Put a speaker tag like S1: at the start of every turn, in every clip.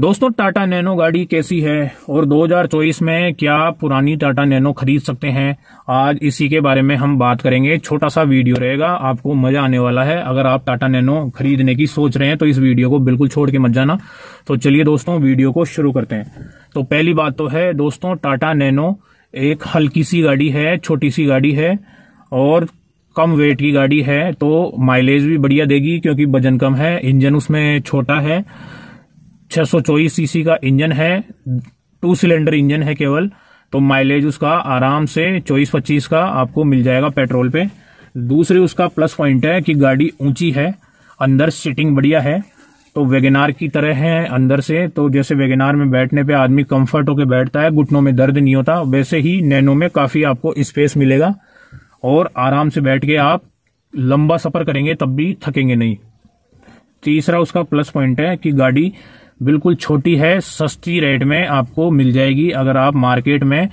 S1: दोस्तों टाटा नैनो गाड़ी कैसी है और 2024 में क्या पुरानी टाटा नैनो खरीद सकते हैं आज इसी के बारे में हम बात करेंगे छोटा सा वीडियो रहेगा आपको मजा आने वाला है अगर आप टाटा नैनो खरीदने की सोच रहे हैं तो इस वीडियो को बिल्कुल छोड़ के मत जाना तो चलिए दोस्तों वीडियो को शुरू करते हैं तो पहली बात तो है दोस्तों टाटा नैनो एक हल्की सी गाड़ी है छोटी सी गाड़ी है और कम वेट की गाड़ी है तो माइलेज भी बढ़िया देगी क्योंकि वजन कम है इंजन उसमें छोटा है 624 सीसी का इंजन है टू सिलेंडर इंजन है केवल तो माइलेज उसका आराम से चौबीस पच्चीस का आपको मिल जाएगा पेट्रोल पे दूसरी उसका प्लस पॉइंट है कि गाड़ी ऊंची है अंदर सीटिंग बढ़िया है तो वेगनार की तरह है अंदर से तो जैसे वेगनार में बैठने पे आदमी कंफर्ट होके बैठता है घुटनों में दर्द नहीं होता वैसे ही नैनो में काफी आपको स्पेस मिलेगा और आराम से बैठ के आप लंबा सफर करेंगे तब भी थकेंगे नहीं तीसरा उसका प्लस पॉइंट है कि गाड़ी बिल्कुल छोटी है सस्ती रेट में आपको मिल जाएगी अगर आप मार्केट में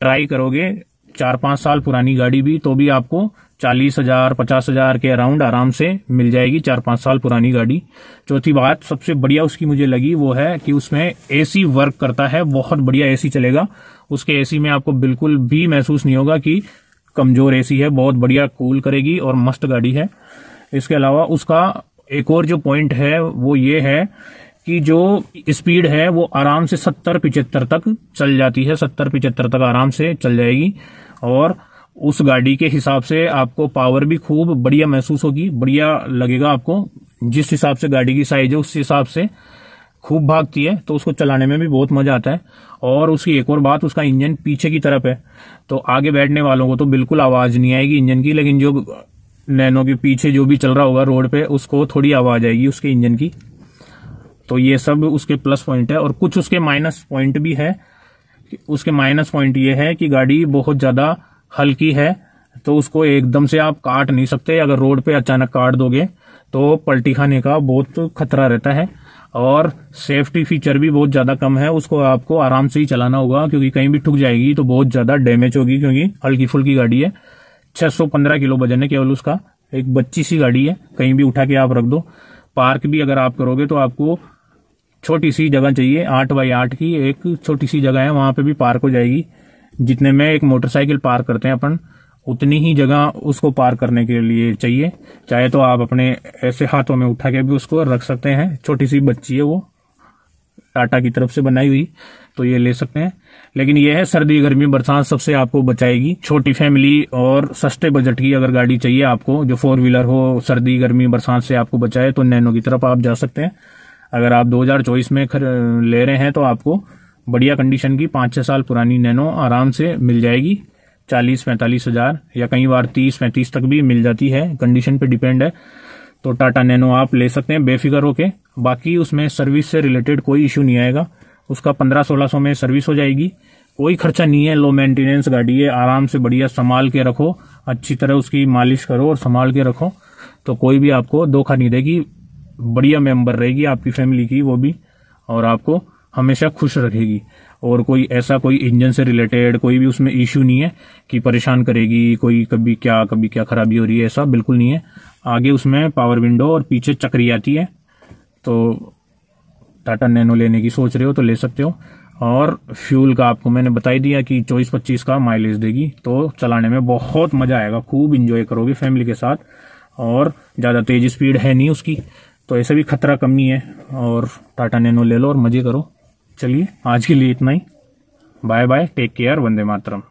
S1: ट्राई करोगे चार पांच साल पुरानी गाड़ी भी तो भी आपको चालीस हजार पचास हजार के अराउंड आराम से मिल जाएगी चार पांच साल पुरानी गाड़ी चौथी बात सबसे बढ़िया उसकी मुझे लगी वो है कि उसमें एसी वर्क करता है बहुत बढ़िया एसी चलेगा उसके एसी में आपको बिल्कुल भी महसूस नहीं होगा कि कमजोर एसी है बहुत बढ़िया कूल करेगी और मस्त गाड़ी है इसके अलावा उसका एक और जो पॉइंट है वो ये है की जो स्पीड है वो आराम से सत्तर पिचहत्तर तक चल जाती है सत्तर पिचहत्तर तक आराम से चल जाएगी और उस गाड़ी के हिसाब से आपको पावर भी खूब बढ़िया महसूस होगी बढ़िया लगेगा आपको जिस हिसाब से गाड़ी की साइज है उस हिसाब से खूब भागती है तो उसको चलाने में भी बहुत मजा आता है और उसकी एक और बात उसका इंजन पीछे की तरफ है तो आगे बैठने वालों को तो बिल्कुल आवाज नहीं आएगी इंजन की लेकिन जो नैनो के पीछे जो भी चल रहा होगा रोड पे उसको थोड़ी आवाज आएगी उसके इंजन की तो ये सब उसके प्लस पॉइंट है और कुछ उसके माइनस पॉइंट भी है उसके माइनस पॉइंट ये है कि गाड़ी बहुत ज़्यादा हल्की है तो उसको एकदम से आप काट नहीं सकते अगर रोड पे अचानक काट दोगे तो पलटी खाने का बहुत खतरा रहता है और सेफ्टी फीचर भी बहुत ज़्यादा कम है उसको आपको आराम से ही चलाना होगा क्योंकि कहीं भी ठुक जाएगी तो बहुत ज़्यादा डैमेज होगी क्योंकि हल्की फुल्की गाड़ी है 615 किलो वजन है केवल उसका एक बच्ची सी गाड़ी है कहीं भी उठा के आप रख दो पार्क भी अगर आप करोगे तो आपको छोटी सी जगह चाहिए आठ बाई आठ की एक छोटी सी जगह है वहां पे भी पार्क हो जाएगी जितने में एक मोटरसाइकिल पार्क करते हैं अपन उतनी ही जगह उसको पार्क करने के लिए चाहिए चाहे तो आप अपने ऐसे हाथों में उठा के भी उसको रख सकते हैं छोटी सी बच्ची है वो टाटा की तरफ से बनाई हुई तो ये ले सकते हैं लेकिन यह है सर्दी गर्मी बरसात सबसे आपको बचाएगी छोटी फैमिली और सस्ते बजट की अगर गाड़ी चाहिए आपको जो फोर व्हीलर हो सर्दी गर्मी बरसात से आपको बचाए तो नैनो की तरफ आप जा सकते हैं अगर आप 2024 में खर, ले रहे हैं तो आपको बढ़िया कंडीशन की पाँच छः साल पुरानी नैनो आराम से मिल जाएगी चालीस पैंतालीस हज़ार या कई बार तीस पैंतीस तक भी मिल जाती है कंडीशन पे डिपेंड है तो टाटा नैनो आप ले सकते हैं बेफिक्र होके बाकी उसमें सर्विस से रिलेटेड कोई इशू नहीं आएगा उसका पंद्रह सोलह सौ में सर्विस हो जाएगी कोई खर्चा नहीं है लो मेंटेनेंस गाड़ी है आराम से बढ़िया संभाल के रखो अच्छी तरह उसकी मालिश करो और संभाल के रखो तो कोई भी आपको धोखा नहीं देगी बढ़िया मेंबर रहेगी आपकी फैमिली की वो भी और आपको हमेशा खुश रखेगी और कोई ऐसा कोई इंजन से रिलेटेड कोई भी उसमें इश्यू नहीं है कि परेशान करेगी कोई कभी क्या कभी क्या खराबी हो रही है ऐसा बिल्कुल नहीं है आगे उसमें पावर विंडो और पीछे चक्री आती है तो टाटा नैनो लेने की सोच रहे हो तो ले सकते हो और फ्यूल का आपको मैंने बता ही दिया कि चौबीस पच्चीस का माइलेज देगी तो चलाने में बहुत मजा आएगा खूब इंजॉय करोगे फैमिली के साथ और ज़्यादा तेज स्पीड है नहीं उसकी तो ऐसे भी खतरा कम ही है और टाटा नैनो ले लो और मजे करो चलिए आज के लिए इतना ही बाय बाय टेक केयर वंदे मातरम